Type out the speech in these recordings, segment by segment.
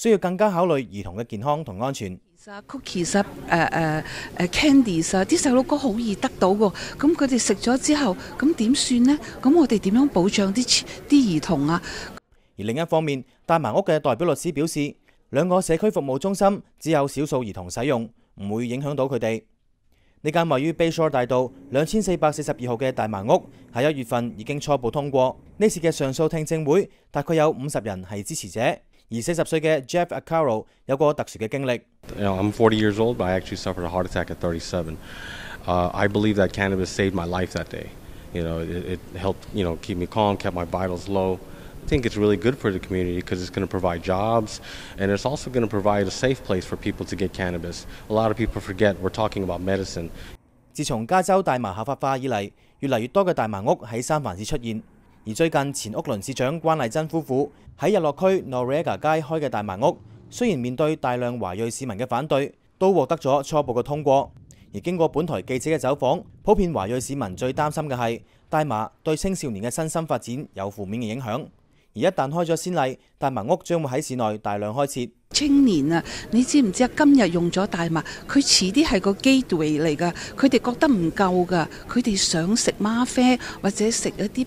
需要更加考慮兒童嘅健康同安全。其實 cookies 啊，诶 candy 啊，啲細路哥好易得到嘅，咁佢哋食咗之後，咁點算呢？咁我哋點樣保障啲啲兒童啊？而另一方面，大麻屋嘅代表律師表示，兩個社區服務中心只有少數兒童使用，唔會影響到佢哋。呢間位於 Bayshore 大道兩千四百四十二號嘅大麻屋，喺一月份已經初步通過。呢次嘅上诉聽證會，大概有五十人係支持者。而四十歲嘅 Jeff Acaro 有個特殊嘅經歷。You know, I'm 40 years old, but I actually suffered a heart attack at 37. Uh, I believe that cannabis saved my life that day. You know, it, it helped, you know, keep me calm, kept my vitals low. I think it's really good for the community because it's going to provide jobs and it's also going to provide a safe place for people to get cannabis. A lot of people forget we're talking about medicine. 自从加州大麻合法化以嚟，越嚟越多嘅大麻屋喺三藩市出现。而最近，前屋邨市长关丽珍夫妇喺日落区 n o r e g a 街开嘅大麻屋，虽然面对大量华裔市民嘅反对，都获得咗初步嘅通过。而经过本台记者嘅走访，普遍华裔市民最担心嘅系大麻对青少年嘅身心发展有负面嘅影响。而一旦开咗先例，大麻屋将会喺市内大量开设。青年啊，你知唔知啊？今日用咗大麻，佢迟啲系个基队嚟噶，佢哋觉得唔够噶，佢哋想食吗啡或者食一啲。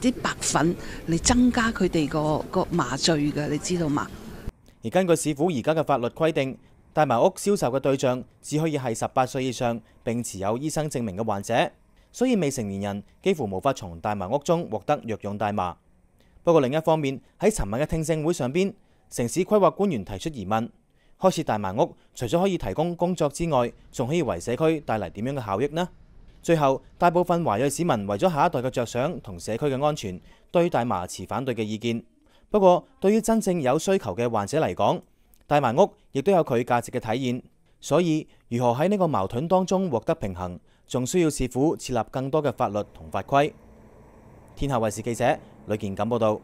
啲白粉，你增加佢哋個個麻醉嘅，你知道嘛？而根據市府而家嘅法律規定，大麻屋銷售嘅對象只可以係十八歲以上並持有醫生證明嘅患者，所以未成年人幾乎無法從大麻屋中獲得藥用大麻。不過另一方面，喺尋晚嘅聽證會上邊，城市規劃官員提出疑問：，開設大麻屋除咗可以提供工作之外，仲可以為社區帶嚟點樣嘅效益呢？最後，大部分華裔市民為咗下一代嘅着想同社區嘅安全，對大麻持反對嘅意見。不過，對於真正有需求嘅患者嚟講，大麻屋亦都有佢價值嘅體現。所以，如何喺呢個矛盾當中獲得平衡，仲需要市府設立更多嘅法律同法規。天下卫視記者吕健感報道。